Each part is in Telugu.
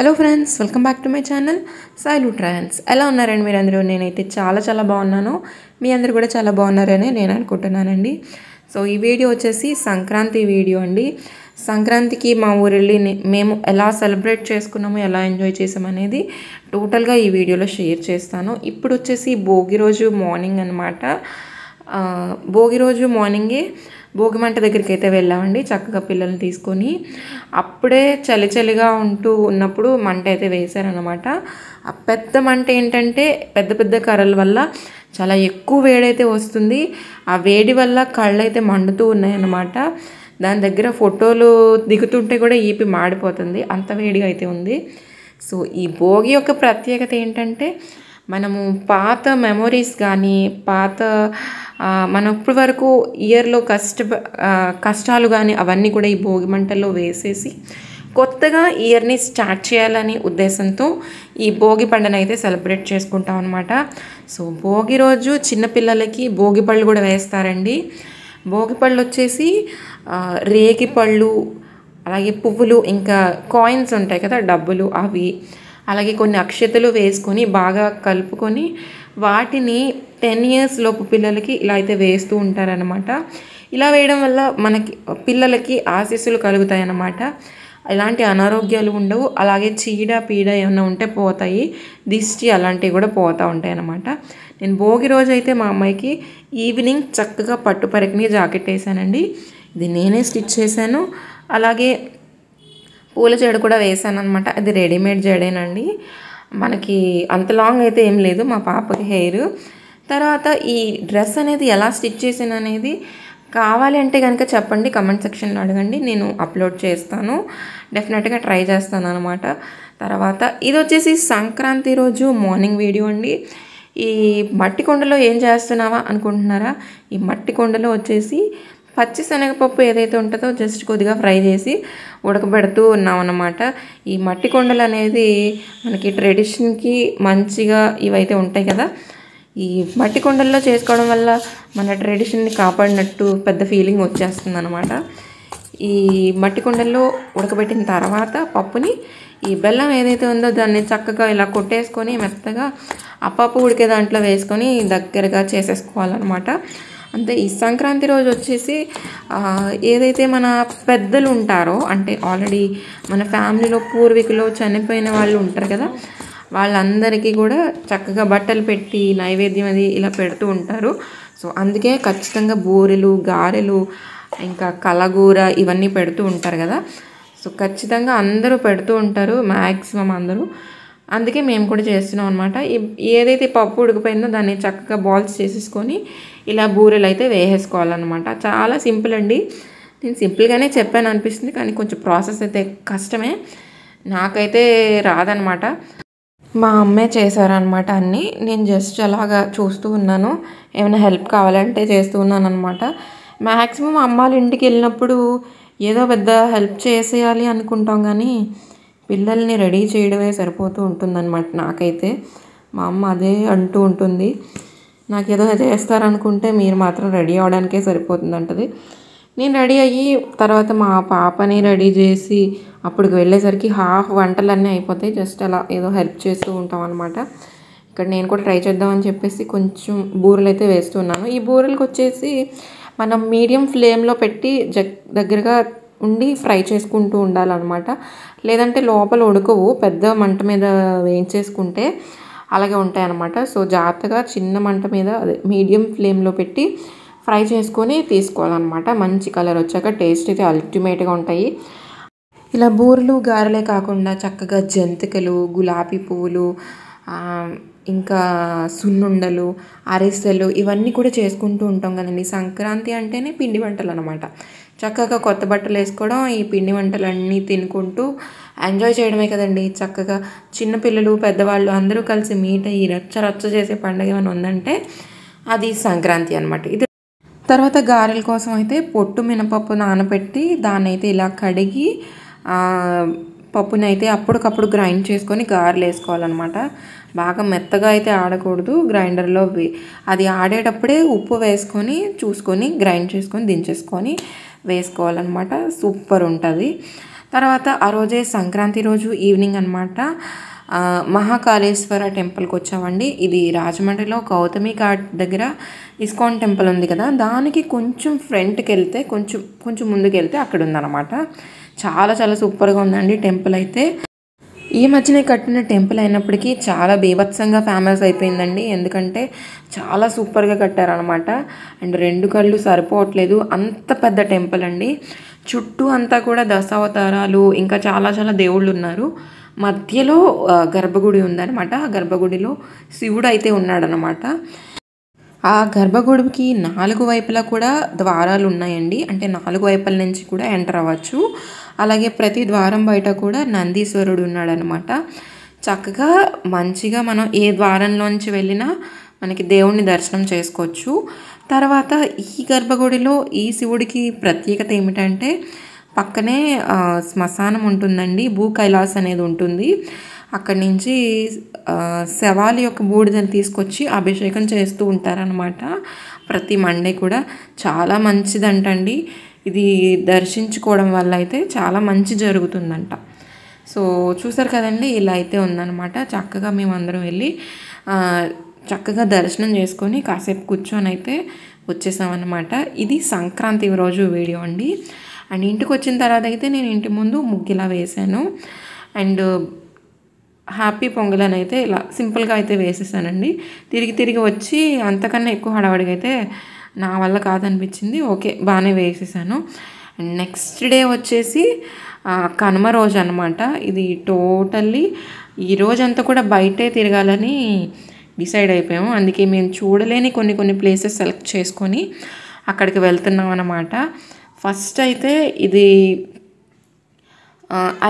hello friends welcome back to my channel సైలు ట్రాన్స్ ఎలా ఉన్నారండి మీరు అందరూ నేనైతే చాలా చాలా బాగున్నాను మీ అందరు కూడా చాలా బాగున్నారని నేను అనుకుంటున్నానండి సో ఈ వీడియో వచ్చేసి సంక్రాంతి వీడియో అండి సంక్రాంతికి మా వెళ్ళి మేము ఎలా సెలబ్రేట్ చేసుకున్నాము ఎలా ఎంజాయ్ చేసామనేది టోటల్గా ఈ వీడియోలో షేర్ చేస్తాను ఇప్పుడు వచ్చేసి భోగి రోజు మార్నింగ్ అనమాట భోగి రోజు మార్నింగే భోగి మంట దగ్గరికి అయితే వెళ్ళామండి చక్కగా పిల్లల్ని తీసుకొని అప్పుడే చలి చలిగా ఉంటూ ఉన్నప్పుడు మంట అయితే వేశారనమాట ఆ పెద్ద మంట ఏంటంటే పెద్ద పెద్ద కర్రల వల్ల చాలా ఎక్కువ వేడైతే వస్తుంది ఆ వేడి వల్ల కళ్ళు అయితే మండుతూ ఉన్నాయన్నమాట దాని దగ్గర ఫోటోలు దిగుతుంటే కూడా ఈపి మాడిపోతుంది అంత వేడిగా అయితే ఉంది సో ఈ భోగి యొక్క ప్రత్యేకత ఏంటంటే మనము పాత మెమొరీస్ కానీ పాత మన ఇప్పటి వరకు ఇయర్లో కష్ట కష్టాలు కానీ అవన్నీ కూడా ఈ భోగి మంటల్లో వేసేసి కొత్తగా ఇయర్ని స్టార్ట్ చేయాలని ఉద్దేశంతో ఈ భోగి పండుగ అయితే సెలబ్రేట్ చేసుకుంటాం అనమాట సో భోగి రోజు చిన్నపిల్లలకి భోగి పళ్ళు కూడా వేస్తారండి భోగి పళ్ళు వచ్చేసి రేగి పళ్ళు అలాగే పువ్వులు ఇంకా కాయిన్స్ ఉంటాయి కదా డబ్బులు అవి అలాగే కొన్ని అక్షతలు వేసుకొని బాగా కలుపుకొని వాటిని టెన్ ఇయర్స్ లోపు పిల్లలకి ఇలా అయితే వేస్తూ ఉంటారనమాట ఇలా వేయడం వల్ల మనకి పిల్లలకి ఆశీస్సులు కలుగుతాయి అన్నమాట ఎలాంటి అనారోగ్యాలు ఉండవు అలాగే చీడ పీడ ఏమైనా ఉంటే పోతాయి దిష్టి అలాంటివి కూడా పోతూ ఉంటాయి అన్నమాట నేను భోగి రోజు అయితే మా అమ్మాయికి ఈవినింగ్ చక్కగా పట్టుపరికి జాకెట్ వేసానండి ఇది నేనే స్టిచ్ చేశాను అలాగే పూల జడ కూడా వేసాను అనమాట అది రెడీమేడ్ జడేనండి మనకి అంత లాంగ్ అయితే ఏం లేదు మా పాపకి హెయిర్ తర్వాత ఈ డ్రెస్ అనేది ఎలా స్టిచ్ చేసాను అనేది కావాలి అంటే కనుక చెప్పండి కమెంట్ సెక్షన్లో అడగండి నేను అప్లోడ్ చేస్తాను డెఫినెట్గా ట్రై చేస్తాను అనమాట తర్వాత ఇది వచ్చేసి సంక్రాంతి రోజు మార్నింగ్ వీడియో అండి ఈ మట్టి కొండలో ఏం చేస్తున్నావా అనుకుంటున్నారా ఈ మట్టి కొండలో వచ్చేసి పచ్చి శనగపప్పు ఏదైతే ఉంటుందో జస్ట్ కొద్దిగా ఫ్రై చేసి ఉడకబెడుతూ అన్నమాట ఈ మట్టి కొండలు అనేది మనకి ట్రెడిషన్కి మంచిగా ఇవైతే ఉంటాయి కదా ఈ మట్టి కొండల్లో చేసుకోవడం వల్ల మన ట్రెడిషన్ని కాపాడినట్టు పెద్ద ఫీలింగ్ వచ్చేస్తుంది అనమాట ఈ మట్టి కొండల్లో ఉడకబెట్టిన తర్వాత పప్పుని ఈ బెల్లం ఏదైతే ఉందో దాన్ని చక్కగా ఇలా కొట్టేసుకొని మెత్తగా అప్పప్పు ఉడికే దాంట్లో వేసుకొని దగ్గరగా చేసేసుకోవాలన్నమాట అంతే ఈ సంక్రాంతి రోజు వచ్చేసి ఏదైతే మన పెద్దలు ఉంటారో అంటే ఆల్రెడీ మన ఫ్యామిలీలో పూర్వీకులు చనిపోయిన వాళ్ళు ఉంటారు కదా వాళ్ళందరికీ కూడా చక్కగా బట్టలు పెట్టి నైవేద్యం అది ఇలా పెడుతూ ఉంటారు సో అందుకే ఖచ్చితంగా బూరెలు గారెలు ఇంకా కలగూర ఇవన్నీ పెడుతూ ఉంటారు కదా సో ఖచ్చితంగా అందరూ పెడుతూ ఉంటారు మ్యాక్సిమం అందరూ అందుకే మేము కూడా చేస్తున్నాం అనమాట ఏదైతే పప్పు ఉడికిపోయిందో దాన్ని చక్కగా బాల్స్ చేసేసుకొని ఇలా బూరెలు అయితే వేసేసుకోవాలన్నమాట చాలా సింపుల్ అండి నేను సింపుల్గానే చెప్పాను అనిపిస్తుంది కానీ కొంచెం ప్రాసెస్ అయితే కష్టమే నాకైతే రాదనమాట మా అమ్మే చేశారనమాట అన్నీ నేను జస్ట్ అలాగా చూస్తూ ఉన్నాను ఏమైనా హెల్ప్ కావాలంటే చేస్తూ ఉన్నాను అనమాట మ్యాక్సిమం అమ్మాళ్ళ ఇంటికి వెళ్ళినప్పుడు ఏదో పెద్ద హెల్ప్ చేసేయాలి అనుకుంటాం కానీ పిల్లల్ని రెడీ చేయడమే సరిపోతూ ఉంటుందన్నమాట నాకైతే మా అమ్మ అదే అంటూ ఉంటుంది నాకు ఏదో చేస్తారనుకుంటే మీరు మాత్రం రెడీ అవడానికే సరిపోతుందంటది నేను రెడీ అయ్యి తర్వాత మా పాపని రెడీ చేసి అప్పటికి వెళ్ళేసరికి హాఫ్ వంటలన్నీ అయిపోతాయి జస్ట్ అలా ఏదో హెల్ప్ చేస్తూ ఉంటాం అనమాట ఇక్కడ నేను కూడా ట్రై చేద్దామని చెప్పేసి కొంచెం బూరలు అయితే వేస్తున్నాను ఈ బూరలకు వచ్చేసి మనం మీడియం ఫ్లేమ్లో పెట్టి జగ్ దగ్గరగా ఉండి ఫ్రై చేసుకుంటూ ఉండాలన్నమాట లేదంటే లోపల ఉడకవు పెద్ద మంట మీద వేయించేసుకుంటే అలాగే ఉంటాయన్నమాట సో జాగ్రత్తగా చిన్న మంట మీద అదే మీడియం ఫ్లేమ్లో పెట్టి ఫ్రై చేసుకొని తీసుకోవాలన్నమాట మంచి కలర్ వచ్చాక టేస్ట్ అయితే అల్టిమేట్గా ఉంటాయి ఇలా బూరెలు గారెలే కాకుండా చక్కగా జంతికలు గులాబీ పువ్వులు ఇంకా సున్నుండలు అరిసెలు ఇవన్నీ కూడా చేసుకుంటూ ఉంటాం కదండి సంక్రాంతి అంటేనే పిండి వంటలు అనమాట చక్కగా కొత్త బట్టలు వేసుకోవడం ఈ పిండి వంటలు అన్నీ తినుకుంటూ ఎంజాయ్ చేయడమే కదండి చక్కగా చిన్నపిల్లలు పెద్దవాళ్ళు అందరూ కలిసి మీట్ అయ్యి రచ్చ రచ్చ చేసే పండుగ ఏమైనా ఉందంటే అది సంక్రాంతి అనమాట ఇది తర్వాత గారెల కోసం అయితే పొట్టు మినపప్పు నానబెట్టి దాన్ని అయితే ఇలా కడిగి పప్పుని అయితే అప్పటికప్పుడు గ్రైండ్ చేసుకొని గారెలు వేసుకోవాలన్నమాట బాగా మెత్తగా అయితే ఆడకూడదు గ్రైండర్లో అది ఆడేటప్పుడే ఉప్పు వేసుకొని చూసుకొని గ్రైండ్ చేసుకొని దించేసుకొని వేసుకోవాలన్నమాట సూపర్ ఉంటుంది తర్వాత ఆ రోజే సంక్రాంతి రోజు ఈవినింగ్ అనమాట మహాకాళేశ్వర టెంపుల్కి వచ్చామండి ఇది రాజమండ్రిలో గౌతమి ఘాట్ దగ్గర ఇస్కాన్ టెంపుల్ ఉంది కదా దానికి కొంచెం ఫ్రంట్కి వెళ్తే కొంచెం కొంచెం ముందుకు వెళ్తే అక్కడ ఉందన్నమాట చాలా చాలా సూపర్గా ఉందండి టెంపుల్ అయితే ఈ మధ్యనే కట్టిన టెంపుల్ అయినప్పటికీ చాలా బీభత్సంగా ఫేమస్ అయిపోయిందండి ఎందుకంటే చాలా సూపర్గా కట్టారనమాట అండ్ రెండు కళ్ళు సరిపోవట్లేదు అంత పెద్ద టెంపుల్ అండి చుట్టూ అంతా కూడా దశావతారాలు ఇంకా చాలా చాలా దేవుళ్ళు ఉన్నారు మధ్యలో గర్భగుడి ఉందన్నమాట ఆ గర్భగుడిలో శివుడు అయితే ఉన్నాడనమాట ఆ గర్భగుడికి నాలుగు వైపులా కూడా ద్వారాలు ఉన్నాయండి అంటే నాలుగు వైపుల నుంచి కూడా ఎంటర్ అవ్వచ్చు అలాగే ప్రతి ద్వారం బయట కూడా నందీశ్వరుడు ఉన్నాడనమాట చక్కగా మంచిగా మనం ఏ ద్వారంలోంచి వెళ్ళినా మనకి దేవుణ్ణి దర్శనం చేసుకోవచ్చు తర్వాత ఈ గర్భగుడిలో ఈ శివుడికి ప్రత్యేకత ఏమిటంటే పక్కనే శ్మశానం ఉంటుందండి భూ కైలాస్ అనేది ఉంటుంది అక్కడి నుంచి శవాలి యొక్క బూడిదని తీసుకొచ్చి అభిషేకం చేస్తూ ఉంటారనమాట ప్రతి మండే కూడా చాలా మంచిదంటండి ఇది దర్శించుకోవడం వల్ల అయితే చాలా మంచి జరుగుతుందంట సో చూసారు కదండి ఇలా అయితే ఉందన్నమాట చక్కగా మేమందరం వెళ్ళి చక్కగా దర్శనం చేసుకొని కాసేపు కూర్చొని అయితే వచ్చేసామన్నమాట ఇది సంక్రాంతి రోజు వీడియో అండి అండ్ ఇంటికి వచ్చిన తర్వాత అయితే నేను ఇంటి ముందు ముగ్గిలా వేశాను అండ్ హ్యాపీ పొంగల్ అని అయితే ఇలా సింపుల్గా అయితే వేసేసానండి తిరిగి తిరిగి వచ్చి అంతకన్నా ఎక్కువ హడావడిగా అయితే నా వల్ల కాదనిపించింది ఓకే బాగానే వేసేసాను నెక్స్ట్ డే వచ్చేసి కనుమ రోజు అనమాట ఇది టోటల్లీ ఈ రోజంతా కూడా బయటే తిరగాలని డిసైడ్ అయిపోయాము అందుకే మేము చూడలేని కొన్ని కొన్ని ప్లేసెస్ సెలెక్ట్ చేసుకొని అక్కడికి వెళ్తున్నాం అనమాట ఫస్ట్ అయితే ఇది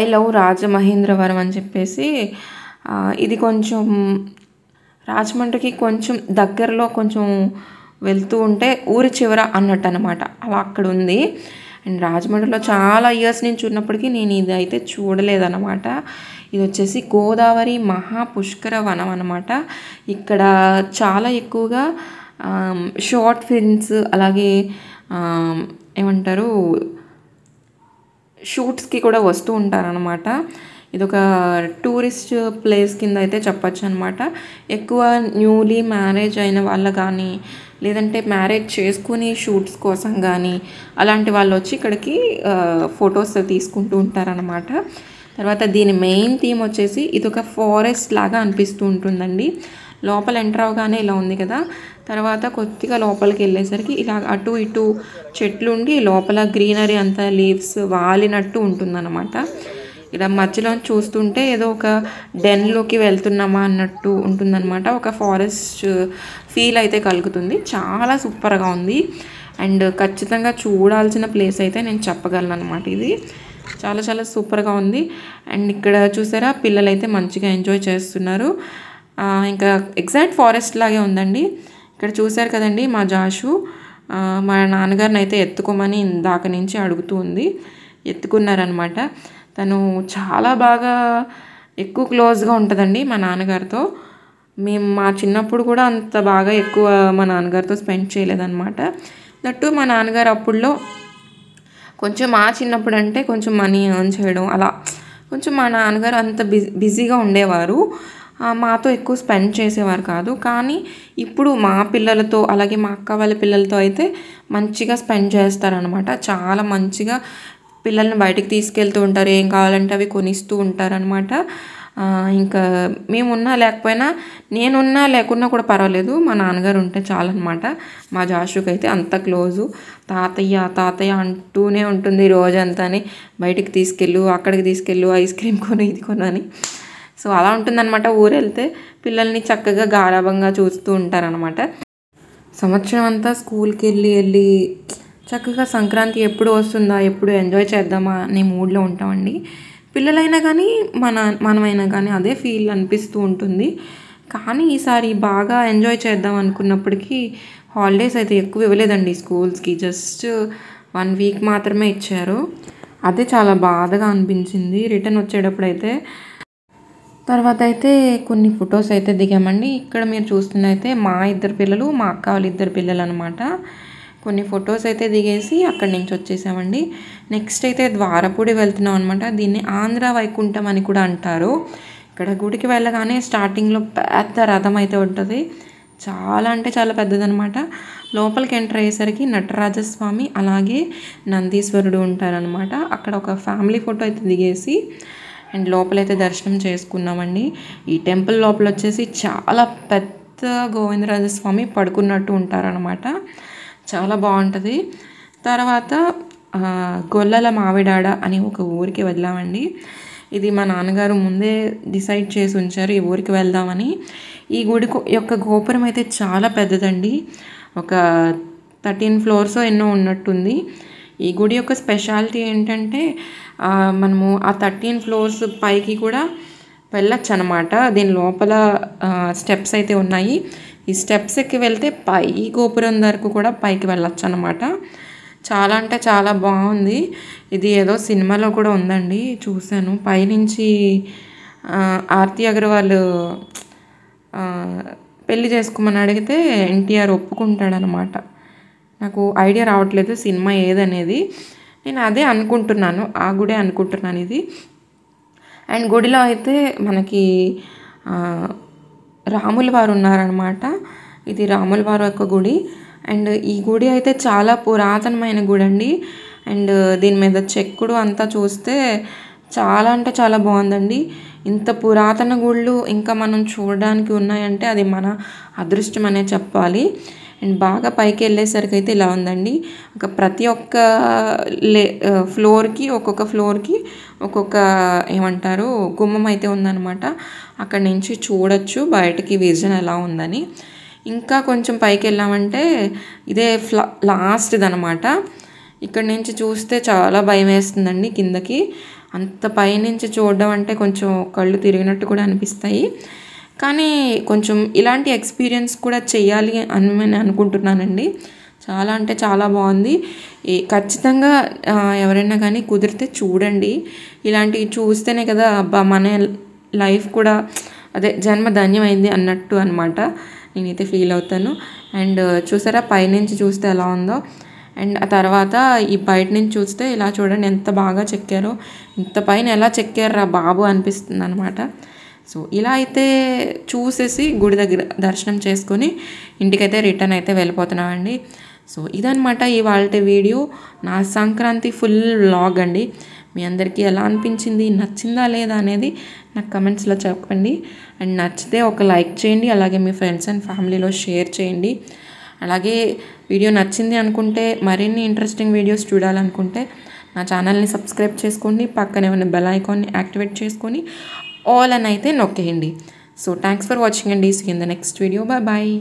ఐ లవ్ రాజమహేంద్రవరం అని చెప్పేసి ఇది కొంచెం రాజమండ్రికి కొంచెం దగ్గరలో కొంచెం వెళ్తూ ఉంటే ఊరి చివర అన్నట్టు అనమాట అలా అక్కడ ఉంది అండ్ రాజమండ్రిలో చాలా ఇయర్స్ నుంచి ఉన్నప్పటికీ నేను ఇది అయితే చూడలేదన్నమాట ఇది వచ్చేసి గోదావరి మహా పుష్కర వనం అనమాట ఇక్కడ చాలా ఎక్కువగా షార్ట్ ఫిల్మ్స్ అలాగే ఏమంటారు షూట్స్కి కూడా వస్తూ ఉంటారనమాట ఇదొక టూరిస్ట్ ప్లేస్ కింద అయితే చెప్పచ్చు అనమాట ఎక్కువ న్యూలీ మ్యారేజ్ అయిన వాళ్ళ కానీ లేదంటే మ్యారేజ్ చేసుకుని షూట్స్ కోసం కానీ అలాంటి వాళ్ళు వచ్చి ఇక్కడికి ఫొటోస్ తీసుకుంటూ ఉంటారనమాట తర్వాత దీని మెయిన్ థీమ్ వచ్చేసి ఇదొక ఫారెస్ట్ లాగా అనిపిస్తూ ఉంటుందండి లోపల ఎంటర్ అవగానే ఇలా ఉంది కదా తర్వాత కొద్దిగా లోపలికి వెళ్ళేసరికి ఇలా అటు ఇటు చెట్లు ఉండి లోపల గ్రీనరీ అంతా లీవ్స్ వాలినట్టు ఉంటుందన్నమాట ఇలా మధ్యలో చూస్తుంటే ఏదో ఒక డెన్లోకి వెళ్తున్నామా అన్నట్టు ఉంటుందన్నమాట ఒక ఫారెస్ట్ ఫీల్ అయితే కలుగుతుంది చాలా సూపర్గా ఉంది అండ్ ఖచ్చితంగా చూడాల్సిన ప్లేస్ అయితే నేను చెప్పగలను అనమాట ఇది చాలా చాలా సూపర్గా ఉంది అండ్ ఇక్కడ చూసారా పిల్లలైతే మంచిగా ఎంజాయ్ చేస్తున్నారు ఇంకా ఎగ్జాక్ట్ ఫారెస్ట్ లాగే ఉందండి ఇక్కడ చూశారు కదండి మా జాషు మా నాన్నగారిని అయితే ఎత్తుకోమని ఇందాక నుంచి అడుగుతూ ఉంది ఎత్తుకున్నారనమాట తను చాలా బాగా ఎక్కువ క్లోజ్గా ఉంటుందండి మా నాన్నగారితో మేము మా చిన్నప్పుడు కూడా అంత బాగా ఎక్కువ మా నాన్నగారితో స్పెండ్ చేయలేదన్నమాట దట్టు మా నాన్నగారు అప్పుడులో కొంచెం మా చిన్నప్పుడు అంటే కొంచెం మనీ ఎర్న్ చేయడం అలా కొంచెం మా నాన్నగారు అంత బిజీ బిజీగా ఉండేవారు మాతో ఎక్కువ స్పెండ్ చేసేవారు కాదు కానీ ఇప్పుడు మా పిల్లలతో అలాగే మా అక్క వాళ్ళ పిల్లలతో అయితే మంచిగా స్పెండ్ చేస్తారనమాట చాలా మంచిగా పిల్లల్ని బయటికి తీసుకెళ్తూ ఉంటారు ఏం కావాలంటే అవి కొనిస్తూ ఉంటారనమాట ఇంకా మేమున్నా లేకపోయినా నేనున్నా లేకున్నా కూడా పర్వాలేదు మా నాన్నగారు ఉంటే చాలన్నమాట మా జాషుకి అయితే అంత క్లోజు తాతయ్య తాతయ్య అంటూనే ఉంటుంది రోజంతా బయటికి తీసుకెళ్ళు అక్కడికి తీసుకెళ్ళు ఐస్ క్రీమ్ కొను ఇది కొనని సో అలా ఉంటుందన్నమాట ఊరెళ్తే పిల్లల్ని చక్కగా గారాభంగా చూస్తూ ఉంటారనమాట సంవత్సరం అంతా స్కూల్కి వెళ్ళి వెళ్ళి చక్కగా సంక్రాంతి ఎప్పుడు వస్తుందా ఎప్పుడు ఎంజాయ్ చేద్దామా అనే మూడ్లో ఉంటామండి పిల్లలైనా కానీ మన మనమైనా కానీ అదే ఫీల్ అనిపిస్తూ ఉంటుంది కానీ ఈసారి బాగా ఎంజాయ్ చేద్దాం అనుకున్నప్పటికీ హాలిడేస్ అయితే ఎక్కువ ఇవ్వలేదండి స్కూల్స్కి జస్ట్ వన్ వీక్ మాత్రమే ఇచ్చారు అదే చాలా బాధగా అనిపించింది రిటర్న్ వచ్చేటప్పుడు అయితే తర్వాత అయితే కొన్ని ఫొటోస్ అయితే దిగామండి ఇక్కడ మీరు చూస్తున్న అయితే మా ఇద్దరు పిల్లలు మా అక్క వాళ్ళ ఇద్దరు పిల్లలు అనమాట కొన్ని ఫొటోస్ అయితే దిగేసి అక్కడి నుంచి వచ్చేసామండి నెక్స్ట్ అయితే ద్వారపూడి వెళ్తున్నాం అనమాట దీన్ని ఆంధ్ర వైకుంఠం అని కూడా అంటారు ఇక్కడ గుడికి వెళ్ళగానే స్టార్టింగ్లో పెద్ద రథం అయితే ఉంటుంది చాలా అంటే చాలా పెద్దదనమాట లోపలికి ఎంటర్ అయ్యేసరికి నటరాజస్వామి అలాగే నందీశ్వరుడు ఉంటారనమాట అక్కడ ఒక ఫ్యామిలీ ఫోటో అయితే దిగేసి అండ్ లోపలైతే దర్శనం చేసుకున్నామండి ఈ టెంపుల్ లోపల వచ్చేసి చాలా పెద్ద గోవిందరాజస్వామి పడుకున్నట్టు ఉంటారనమాట చాలా బాగుంటుంది తర్వాత గొల్లల మావిడాడ అని ఒక ఊరికి వెళ్ళామండి ఇది మా నాన్నగారు ముందే డిసైడ్ చేసి ఉంచారు ఈ ఊరికి వెళ్దామని ఈ గుడి యొక్క గోపురం అయితే చాలా పెద్దదండి ఒక థర్టీన్ ఫ్లోర్స్ ఎన్నో ఉన్నట్టుంది ఈ గుడి యొక్క స్పెషాలిటీ ఏంటంటే మనము ఆ థర్టీన్ ఫ్లోర్స్ పైకి కూడా వెళ్ళచ్చు అనమాట దీని లోపల స్టెప్స్ అయితే ఉన్నాయి ఈ స్టెప్స్ ఎక్కి వెళ్తే పై గోపురం వరకు కూడా పైకి వెళ్ళచ్చు అనమాట చాలా అంటే చాలా బాగుంది ఇది ఏదో సినిమాలో కూడా ఉందండి చూశాను పైనుంచి ఆర్తి అగర్వాల్ పెళ్ళి చేసుకోమని అడిగితే ఎన్టీఆర్ ఒప్పుకుంటాడనమాట నాకు ఐడియా రావట్లేదు సినిమా ఏదనేది నేను అదే అనుకుంటున్నాను ఆ గుడే అనుకుంటున్నాను ఇది అండ్ గుడిలో అయితే మనకి రాముల వారు ఉన్నారనమాట ఇది రాముల వారు యొక్క గుడి అండ్ ఈ గుడి అయితే చాలా పురాతనమైన గుడి అండి అండ్ దీని మీద చెక్కుడు అంతా చూస్తే చాలా అంటే చాలా బాగుందండి ఇంత పురాతన గుళ్ళు ఇంకా మనం చూడడానికి ఉన్నాయంటే అది మన అదృష్టం అనే చెప్పాలి అండ్ బాగా పైకి వెళ్ళేసరికి అయితే ఇలా ఉందండి ఒక ప్రతి ఒక్క లే ఫ్లోర్కి ఒక్కొక్క ఫ్లోర్కి ఒక్కొక్క ఏమంటారు గుమ్మం అయితే ఉందన్నమాట అక్కడ నుంచి చూడొచ్చు బయటకి విజన్ ఎలా ఉందని ఇంకా కొంచెం పైకి వెళ్ళామంటే ఇదే ఫ్లా లాస్ట్ది అనమాట ఇక్కడ నుంచి చూస్తే చాలా భయం వేస్తుందండి కిందకి అంత పైనుంచి చూడడం అంటే కొంచెం కళ్ళు తిరిగినట్టు కూడా అనిపిస్తాయి కానీ కొంచెం ఇలాంటి ఎక్స్పీరియన్స్ కూడా చేయాలి అని నేను అనుకుంటున్నానండి చాలా అంటే చాలా బాగుంది ఖచ్చితంగా ఎవరైనా కానీ కుదిరితే చూడండి ఇలాంటివి చూస్తేనే కదా అబ్బా మన లైఫ్ కూడా అదే జన్మ ధన్యమైంది అన్నట్టు అనమాట నేనైతే ఫీల్ అవుతాను అండ్ చూసారా పైనుంచి చూస్తే ఎలా ఉందో అండ్ ఆ తర్వాత ఈ బయట నుంచి చూస్తే ఇలా చూడండి ఎంత బాగా చెక్కారో ఇంత పైన ఎలా చెక్కారా బాబు అనిపిస్తుంది అనమాట సో ఇలా అయితే చూసేసి గుడి దగ్గర దర్శనం చేసుకొని ఇంటికైతే రిటర్న్ అయితే వెళ్ళిపోతున్నామండి సో ఇదనమాట ఇవాళ వీడియో నా సంక్రాంతి ఫుల్ వ్లాగ్ అండి మీ అందరికీ ఎలా అనిపించింది నచ్చిందా లేదా అనేది నాకు కమెంట్స్లో చెప్పండి అండ్ నచ్చితే ఒక లైక్ చేయండి అలాగే మీ ఫ్రెండ్స్ అండ్ ఫ్యామిలీలో షేర్ చేయండి అలాగే వీడియో నచ్చింది అనుకుంటే మరిన్ని ఇంట్రెస్టింగ్ వీడియోస్ చూడాలనుకుంటే నా ఛానల్ని సబ్స్క్రైబ్ చేసుకోండి పక్కనే ఉన్న బెల్ ఐకాన్ని యాక్టివేట్ చేసుకొని ఆల్ అని అయితే నొక్కేయండి సో థ్యాంక్స్ ఫర్ వాచింగ్ అండి see in the next video bye bye